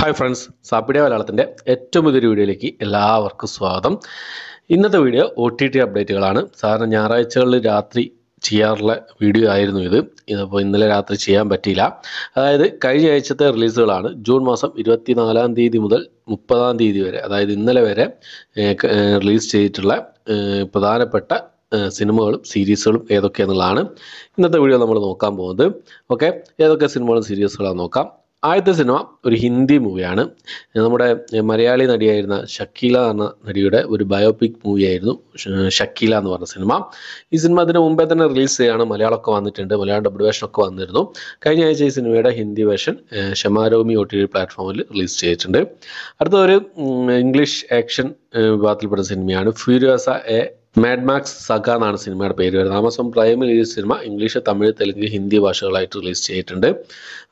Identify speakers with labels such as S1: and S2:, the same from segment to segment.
S1: hi friends സാപ്പിഡിയ മലയാളത്തിൻ്റെ ഏറ്റവും പുതിയൊരു വീഡിയോയിലേക്ക് എല്ലാവർക്കും സ്വാഗതം ഇന്നത്തെ വീഡിയോ ഒ ടി ടി അപ്ഡേറ്റുകളാണ് സാധാരണ ഞായറാഴ്ചകളിൽ രാത്രി ചെയ്യാറുള്ള വീഡിയോ ആയിരുന്നു ഇത് ഇതിപ്പോൾ ഇന്നലെ രാത്രി ചെയ്യാൻ പറ്റിയില്ല അതായത് കഴിഞ്ഞ ആഴ്ചത്തെ റിലീസുകളാണ് ജൂൺ മാസം ഇരുപത്തിനാലാം തീയതി മുതൽ മുപ്പതാം തീയതി വരെ അതായത് ഇന്നലെ വരെ റിലീസ് ചെയ്തിട്ടുള്ള പ്രധാനപ്പെട്ട സിനിമകളും സീരീസുകളും ഏതൊക്കെയെന്നുള്ളതാണ് ഇന്നത്തെ വീഡിയോ നമ്മൾ നോക്കാൻ പോകുന്നത് ഓക്കെ ഏതൊക്കെ സിനിമകളും സീരീസുകളാണ് നോക്കാം ആദ്യത്തെ സിനിമ ഒരു ഹിന്ദി മൂവിയാണ് നമ്മുടെ മലയാളി നടിയായിരുന്ന ഷക്കീല എന്ന നടിയുടെ ഒരു ബയോപിക് മൂവിയായിരുന്നു ഷക്കീല എന്ന് പറഞ്ഞ സിനിമ ഈ സിനിമ അതിന് മുമ്പേ തന്നെ റിലീസ് ചെയ്യാണ് മലയാളമൊക്കെ വന്നിട്ടുണ്ട് മലയാളം വേഷൻ ഒക്കെ വന്നിരുന്നു കഴിഞ്ഞ ആഴ്ച ഈ സിനിമയുടെ Hindi version ShemarooMe O T T പ്ലാറ്റ്ഫോമിൽ റിലീസ് ചെയ്തിട്ടുണ്ട് അടുത്ത ഒരു ഇംഗ്ലീഷ് ആക്ഷൻ വിഭാഗത്തിൽപ്പെട്ട സിനിമയാണ് Furiosa a Mad Max saga എന്നാണ് സിനിമയുടെ പേര് വരുന്നത് ആമസോൺ പ്രൈമിൽ ഈ സിനിമ ഇംഗ്ലീഷ് തമിഴ് തെലുങ്ക് ഹിന്ദി ഭാഷകളായിട്ട് റിലീസ് ചെയ്തിട്ടുണ്ട്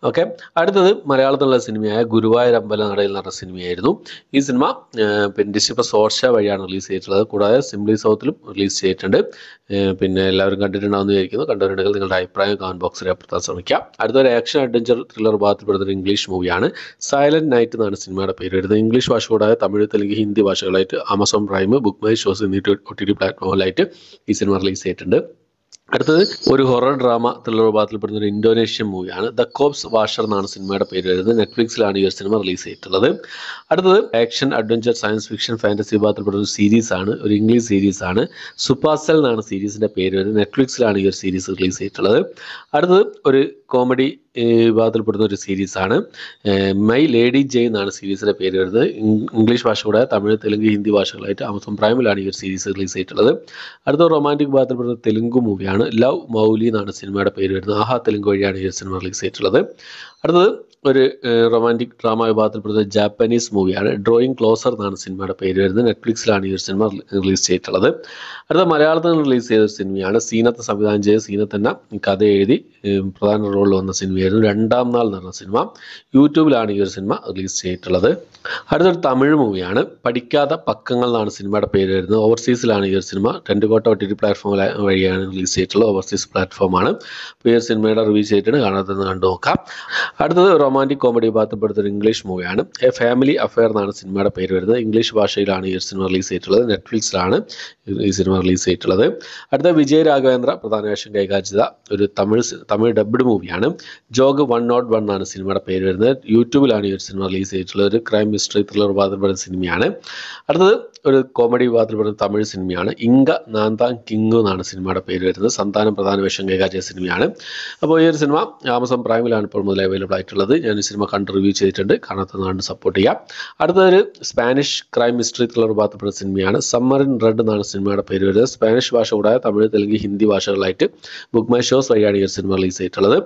S1: ഓക്കെ അടുത്തത് മലയാളത്തിലുള്ള സിനിമയായ ഗുരുവായൂരമ്പല നടയിൽ നടന്ന സിനിമയായിരുന്നു ഈ സിനിമ പിന്നെ ഡിസ്റ്റിപ്പ സോർഷ വഴിയാണ് റിലീസ് ചെയ്തിട്ടുള്ളത് കൂടാതെ സിംപ്ലി സൗത്തിലും റിലീസ് ചെയ്തിട്ടുണ്ട് പിന്നെ എല്ലാവരും കണ്ടിട്ടുണ്ടാവുമെന്ന് വിചാരിക്കുന്നു കണ്ടവരുണ്ടെങ്കിൽ നിങ്ങളുടെ അഭിപ്രായം കമൻറ്റ് ബോക്സിൽ രേഖപ്പെടുത്താൻ ശ്രമിക്കാം അടുത്തൊരു ആക്ഷൻ അഡ്വഞ്ചർ ത്രില്ലർ ഭാഗത്തിൽപ്പെടുന്ന ഒരു ഇംഗ്ലീഷ് മൂവിയാണ് സൈലന്റ് നൈറ്റ് എന്നാണ് സിനിമയുടെ പേര് വരുന്നത് ഇംഗ്ലീഷ് ഭാഷ കൂടാതെ തമിഴ് തെലുങ്ക് ഹിന്ദി ഭാഷകളായിട്ട് Amazon Prime Book My Shows എന്നിട്ട് ഒ ടി ഹോളായിട്ട് ഈ സിനിമ റിലീസ് ചെയ്തിട്ടുണ്ട് അടുത്തത് ഒരു ഹൊറർ ഡ്രാമ ത്രില്ലർ വിഭാഗത്തിൽപ്പെടുന്ന ഒരു ഇന്തോനേഷ്യൻ മൂവിയാണ് ദ കോപ്സ് വാഷർ എന്നാണ് സിനിമയുടെ പേര് വരുന്നത് നെറ്റ്ഫ്ലിക്സിലാണ് ഈ ഒരു സിനിമ റിലീസ് ചെയ്തിട്ടുള്ളത് അടുത്തത് action adventure science fiction fantasy വിഭാഗത്തിൽപ്പെടുന്ന ഒരു സീരീസ് ആണ് ഒരു ഇംഗ്ലീഷ് സീരീസ് ആണ് സുപ്പാസൽ എന്നാണ് സീരീസിൻ്റെ പേര് വരുന്നത് നെറ്റ്ഫ്ലിക്സിലാണ് ഈ ഒരു സീരീസ് റിലീസ് ചെയ്തിട്ടുള്ളത് അടുത്തത് ഒരു കോമഡി വിഭാഗത്തിൽപ്പെടുന്ന ഒരു സീരീസാണ് മൈ ലേഡി ജെ എന്നാണ് സീരീസിൻ്റെ പേര് വരുന്നത് ഇംഗ്ലീഷ് ഭാഷ കൂടെ തമിഴ് തെലുങ്ക് ഹിന്ദി ഭാഷകളായിട്ട് ആമസോൺ പ്രൈമിലാണ് ഈ ഒരു സീരീസ് റിലീസ് ചെയ്തിട്ടുള്ളത് അടുത്ത റൊമാൻറ്റിക് വിഭാഗത്തിൽപ്പെടുന്ന തെലുങ്ക് മൂവിയാണ് ആണ് ലവ് മൗലി എന്നാണ് സിനിമയുടെ പേര് വരുന്നത് ആഹാ തെലുങ്ക് വഴിയാണ് ഈ സിനിമ റിലീസ് ചെയ്തിട്ടുള്ളത് അടുത്തത് ഒരു റൊമാൻറ്റിക് ഡ്രാമ വിഭാഗത്തിൽപ്പെടുന്ന ജാപ്പനീസ് മൂവിയാണ് ഡ്രോയിങ് ക്ലോസർ എന്നാണ് സിനിമയുടെ പേര് വരുന്നത് നെറ്റ്ഫ്ലിക്സിലാണ് ഈ ഒരു സിനിമ റിലീസ് ചെയ്തിട്ടുള്ളത് അടുത്ത മലയാളത്തിൽ റിലീസ് ചെയ്ത ഒരു സിനിമയാണ് സീനത്ത് സംവിധാനം ചെയ്ത് സീനത്ത് തന്നെ കഥ എഴുതി പ്രധാന റോളിൽ വന്ന സിനിമയായിരുന്നു രണ്ടാം നാൾ നടന്ന സിനിമ യൂട്യൂബിലാണ് ഈ ഒരു സിനിമ റിലീസ് ചെയ്തിട്ടുള്ളത് അടുത്തൊരു തമിഴ് മൂവിയാണ് പഠിക്കാത്ത പക്കങ്ങൾ എന്നാണ് സിനിമയുടെ പേര് വരുന്നത് ഓവർസീസിലാണ് ഈ ഒരു സിനിമ കോട്ട ഒ ടി ടി പ്ലാറ്റ്ഫോമിൽ വഴിയാണ് റിലീസ് ചെയ്തിട്ടുള്ള ഓവർസീസ് പ്ലാറ്റ്ഫോമാണ് പി സിനിമയുടെ റിവ്യൂ ചെയ്തിട്ടാണ് കാണാത്തത് കണ്ടു നോക്കാം അടുത്തത് റൊമാൻറ്റിക് കോമഡി വിഭാഗത്തിൽപ്പെടുത്ത ഇംഗ്ലീഷ് മൂവിയാണ് എ ഫാമിലി അഫെയർ എന്നാണ് സിനിമയുടെ പേര് വരുന്നത് ഇംഗ്ലീഷ് ഭാഷയിലാണ് ഈ സിനിമ റിലീസ് ചെയ്തിട്ടുള്ളത് നെറ്റ്ഫ്ലിക്സിലാണ് ഈ സിനിമ റിലീസ് ചെയ്തിട്ടുള്ളത് അടുത്ത വിജയ് രാഘവേന്ദ്ര പ്രധാന വേഷം കൈകാര്യത ഒരു തമിഴ് തമിഴ് ഡബ്ഡ് മൂവിയാണ് ജോഗ് വൺ നോട്ട് വൺ ആണ് സിനിമയുടെ പേര് വരുന്നത് യൂട്യൂബിലാണ് ഈ ഒരു സിനിമ റിലീസ് ചെയ്തിട്ടുള്ളത് ഒരു ക്രൈം മിസ്റ്ററി ത്രില്ലർ വിഭാഗത്തിൽപ്പെടുന്ന സിനിമയാണ് അടുത്തത് ഒരു കോമഡി വിഭാഗത്തിൽപ്പെടുന്ന തമിഴ് സിനിമയാണ് ഇങ്ക നാന്താങ് കിങ് എന്നാണ് സിനിമയുടെ പേര് വരുന്നത് സന്താനം പ്രധാന വേഷം കൈകാര്യം സിനിമയാണ് അപ്പോൾ ഈ ഒരു സിനിമ ആമസോൺ പ്രൈമിലാണ് ഇപ്പോൾ മുതൽ അവൈലബിൾ ആയിട്ടുള്ളത് ഞാൻ ഈ സിനിമ കണ്ട് റിവ്യൂ ചെയ്തിട്ടുണ്ട് കാണാത്ത കണ്ട് സപ്പോർട്ട് ചെയ്യാം അടുത്തൊരു സ്പാനിഷ് ക്രൈം മിസ്റ്ററി ത്രില്ലർ ബാധപ്പെട്ട സിനിമയാണ് സമ്മർ ഇൻ റെഡ് എന്നാണ് സിനിമയുടെ പേര് വരുന്നത് സ്പാനിഷ് ഭാഷ കൂടാതെ തമിഴ് തെലുങ്ക് ഹിന്ദി ഭാഷകളായിട്ട് ബുക്ക് മൈ ഷോസ് വഴിയാണ് ഈ ഒരു സിനിമ റിലീസ് ചെയ്തിട്ടുള്ളത്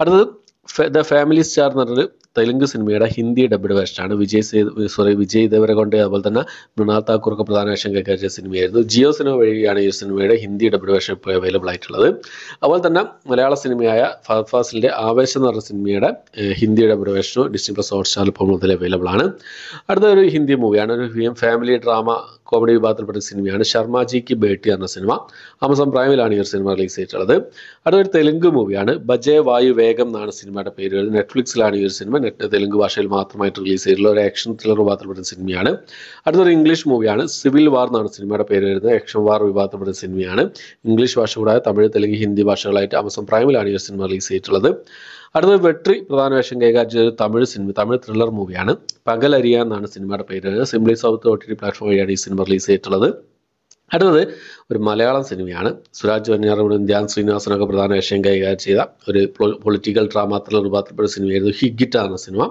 S1: അടുത്തത് ദ ഫാമിലി സ്റ്റാർ എന്ന് പറഞ്ഞൊരു തെലുങ്ക് സിനിമയുടെ ഹിന്ദി ഡബ്ഡ് വേഷനാണ് വിജയ് സോറി വിജയ് ദേവരകൊണ്ട അതുപോലെ തന്നെ മൃണാൽ താക്കൂർ പ്രധാന വേഷം കൈകാര്യ സിനിമയായിരുന്നു ജിയോ സിനിമ വഴിയാണ് ഈ സിനിമയുടെ ഹിന്ദി ഡബ്ഡ് വേഷൻ ഇപ്പോൾ അവൈലബിൾ ആയിട്ടുള്ളത് അതുപോലെ തന്നെ മലയാള സിനിമയായ ഫാസിലിൻ്റെ ആവേശം എന്ന് പറഞ്ഞ സിനിമയുടെ ഹിന്ദി ഡബ്ഡ് വേഷനും ഡിസ്നി പ്ലസ് ഹോട്ട്സ്റ്റാറിൽ ഇപ്പോൾ മുതൽ അവൈലബിൾ ആണ് അടുത്തൊരു ഹിന്ദി മൂവിയാണ് ഒരു ഫാമിലി ഡ്രാമ കോമഡി വിഭാഗത്തിൽപ്പെട്ട സിനിമയാണ് ശർമാജി കി ബേട്ടി എന്ന സിനിമ ആമസോൺ പ്രൈമിലാണ് ഈ ഒരു സിനിമ റിലീസ് ചെയ്തിട്ടുള്ളത് അടുത്തൊരു തെലുങ്ക് മൂവിയാണ് ബജേ വായു വേഗം എന്നാണ് സിനിമയുടെ പേര് നെറ്റ്ഫ്ലിക്സിലാണ് ഈ ഒരു സിനിമ തെലുങ്ക് ഭാഷയിൽ മാത്രമായിട്ട് റിലീസ് ചെയ്തിട്ടുള്ള ഒരു ആക്ഷൻ ത്രില്ലർ വിഭാഗത്തിൽപ്പെടുന്ന സിനിമയാണ് അടുത്തൊരു ഇംഗ്ലീഷ് മൂവിയാണ് സിവിൽ വാർ എന്നാണ് സിനിമയുടെ പേര് വരുന്നത് ആക്ഷൻ വാർ വിഭാഗത്തിൽപ്പെടുന്ന സിനിമയാണ് ഇംഗ്ലീഷ് ഭാഷ കൂടാതെ തമിഴ് തെലുങ്ക് ഹിന്ദി ഭാഷകളായിട്ട് ആമസോൺ പ്രൈമിലാണ് ഈ ഒരു സിനിമ റിലീസ് ചെയ്തിട്ടുള്ളത് അടുത്തത് വെട്രി പ്രധാന വേഷം കൈകാര്യം ചെയ്ത തമിഴ് സിനിമ തമിഴ് ത്രില്ലർ മൂവിയാണ് പകലരിയ എന്നാണ് സിനിമയുടെ പേര് Simply South O T T platform വഴിയാണ് ഈ സിനിമ റിലീസ് ചെയ്തിട്ടുള്ളത് അടുത്തത് ഒരു മലയാളം സിനിമയാണ് സുരാജ് വന്യാറോടും ധ്യാൻ ശ്രീനിവാസനൊക്കെ പ്രധാന വേഷം കൈകാര്യം ചെയ്ത ഒരു പൊളിറ്റിക്കൽ ഡ്രാമ ത്രില്ലർ രൂപത്തിൽപ്പെട്ട സിനിമയായിരുന്നു ഹിഗിറ്റ് ആണ് സിനിമ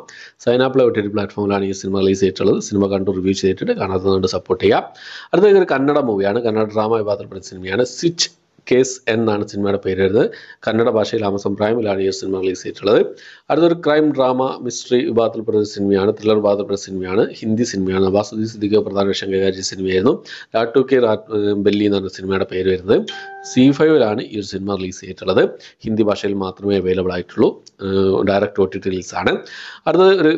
S1: സൈനാപ്പിളെ ഒറ്റൊരു പ്ലാറ്റ്ഫോമിലാണ് ഈ സിനിമ റിലീസ് ചെയ്തിട്ടുള്ളത് സിനിമ കണ്ട് റിവ്യൂ ചെയ്തിട്ട് കാണാത്തതുകൊണ്ട് സപ്പോർട്ട് ചെയ്യാം അടുത്തത് ഒരു കന്നഡ മൂവിയാണ് കന്നഡ ഡ്രാമ വിഭാഗത്തിൽപ്പെട്ട സിനിമയാണ് സ്വിച്ച് കേസ് എന്നാണ് സിനിമയുടെ പേര് വരുന്നത് കന്നഡ ഭാഷയിൽ ആമസോൺ പ്രൈമിലാണ് ഈ സിനിമ റിലീസ് ചെയ്തിട്ടുള്ളത് അടുത്തൊരു ക്രൈം ഡ്രാമ മിസ്റ്ററി വിഭാഗത്തിൽപ്പെട്ട ഒരു സിനിമയാണ് ത്രില്ലർ വിഭാഗത്തിൽപ്പെട്ട സിനിമയാണ് ഹിന്ദി സിനിമയാണ് നവാസുദ്ദീൻ സിദ്ദിഖ് പ്രധാന വേഷം സിനിമയായിരുന്നു ലാട്ടു കെ ബെല്ലി എന്നാണ് സിനിമയുടെ പേര് വരുന്നത് സി ഫൈവിലാണ് ഈ ഒരു സിനിമ റിലീസ് ചെയ്തിട്ടുള്ളത് ഹിന്ദി ഭാഷയിൽ മാത്രമേ അവൈലബിൾ ആയിട്ടുള്ളൂ ഡയറക്റ്റ് ഒ ടി ടി റിലീസാണ് അടുത്തത് ഒരു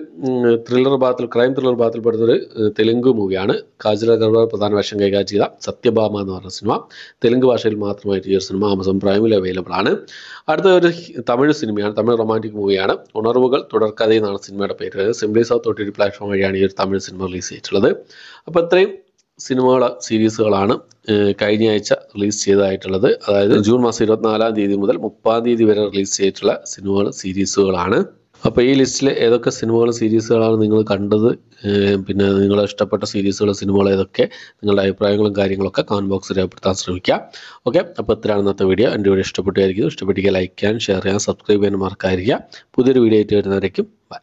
S1: ത്രില്ലർ ഭാഗത്തിൽ ക്രൈം ത്രില്ലർ ഭാഗത്തിൽ പെടുന്ന ഒരു തെലുങ്ക് മൂവിയാണ് കാജല അഗർവാൾ പ്രധാന വേഷം കൈകാര്യം ചെയ്ത സത്യഭാമ എന്ന് പറഞ്ഞ സിനിമ തെലുങ്ക് ഭാഷയിൽ മാത്രമായിട്ട് ഈ ഒരു സിനിമ ആമസോൺ പ്രൈമിൽ അവൈലബിൾ ആണ് അടുത്ത ഒരു തമിഴ് സിനിമയാണ് തമിഴ് റൊമാൻറ്റിക് മൂവിയാണ് ഉണർവുകൾ തുടർക്കഥ എന്നാണ് സിനിമയുടെ പേര് Simply South O T T platform വഴിയാണ് ഈ ഒരു തമിഴ് സിനിമ റിലീസ് ചെയ്തിട്ടുള്ളത് അപ്പോൾ ഇത്രയും സിനിമകൾ സീരീസുകളാണ് കഴിഞ്ഞ ആഴ്ച റിലീസ് ചെയ്തതായിട്ടുള്ളത് അതായത് ജൂൺ മാസം ഇരുപത്തിനാലാം തീയതി മുതൽ മുപ്പതാം തീയതി വരെ റിലീസ് ചെയ്തിട്ടുള്ള സിനിമകൾ സീരീസുകളാണ് അപ്പോൾ ഈ ലിസ്റ്റിൽ ഏതൊക്കെ സിനിമകൾ സീരീസുകളാണ് നിങ്ങൾ കണ്ടത് പിന്നെ നിങ്ങൾ ഇഷ്ടപ്പെട്ട സീരീസുകൾ സിനിമകൾ ഏതൊക്കെ നിങ്ങളുടെ അഭിപ്രായങ്ങളും കാര്യങ്ങളൊക്കെ കമൻറ്റ് ബോക്സിൽ രേഖപ്പെടുത്താൻ ശ്രമിക്കുക ഓക്കെ അപ്പോൾ ഇത്രയാണ് ഇന്നത്തെ വീഡിയോ എൻ്റെ വീഡിയോ ഇഷ്ടപ്പെട്ടായിരിക്കും ഇഷ്ടപ്പെട്ടിരിക്കുക ലൈക്ക് ചെയ്യാൻ ഷെയർ ചെയ്യാൻ സബ്സ്ക്രൈബ് ചെയ്യാൻ മറക്കാതിരിക്കുക പുതിയൊരു വീഡിയോ ആയിട്ട് വരുന്നവരേക്കും ബൈ